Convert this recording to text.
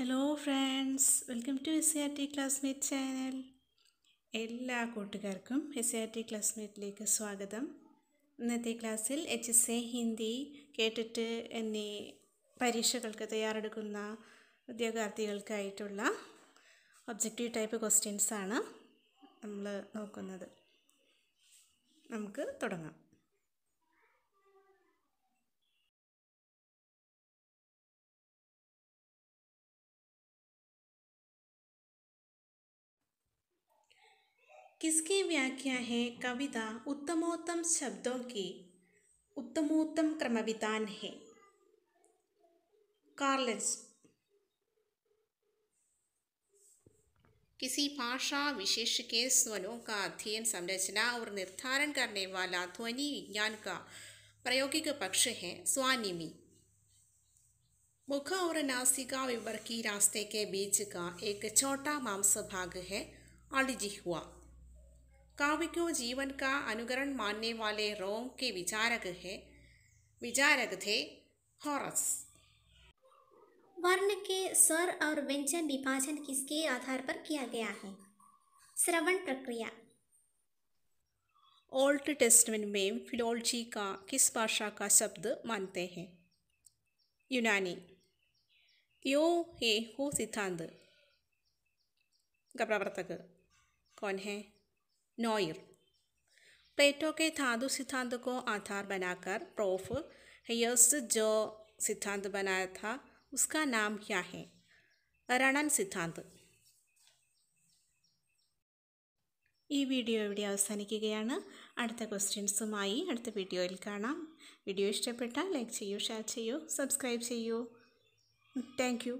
hello friends welcome to S C R T classmate channel എല്ലാ കൂട്ടുകാർക്കും S C R T ക്ലാസ്മേറ്റിലേക്ക് സ്വാഗതം ഇന്നത്തെ ക്ലാസ്സിൽ എച്ച് എസ് എ ഹിന്ദി കേട്ടിട്ട് എന്നീ പരീക്ഷകൾക്ക് തയ്യാറെടുക്കുന്ന ഉദ്യോഗാർത്ഥികൾക്കായിട്ടുള്ള ഒബ്ജക്റ്റീവ് ടൈപ്പ് ക്വസ്റ്റ്യൻസാണ് നമ്മൾ നോക്കുന്നത് നമുക്ക് തുടങ്ങാം किसकी व्याख्या है कविता उत्तमोत्तम शब्दों की उत्तमोत्तम विधान है कार्लस किसी भाषा विशेष के स्वरों का अध्ययन संरचना और निर्धारण करने वाला ध्वनि विज्ञान का प्रायोगिक पक्ष है स्वानिमी मुख और नासिका विवर की रास्ते के बीच का एक छोटा मांस भाग है अड़िजिहुआ काव्य को जीवन का अनुकरण मानने वाले रोम के विचारक है विचारक थे हॉरस वर्ण के स्वर और व्यंजन विभाजन किसके आधार पर किया गया है श्रवण प्रक्रिया ओल्ड टेस्टमेंट में फिलोलॉजी का किस भाषा का शब्द मानते हैं यूनानी यो हे हो सिद्धांत का प्रवर्तक कौन है नोयर प्लेटो के धातु सिद्धांत को आधार बनाकर प्रोफ हेयर्स जो सिद्धांत बनाया था उसका नाम क्या है रणन सिद्धांत ई वीडियो इवेवसान अड़ क्वस्टी अड़ वीडियो का वीडियो इष्टा like share subscribe thank you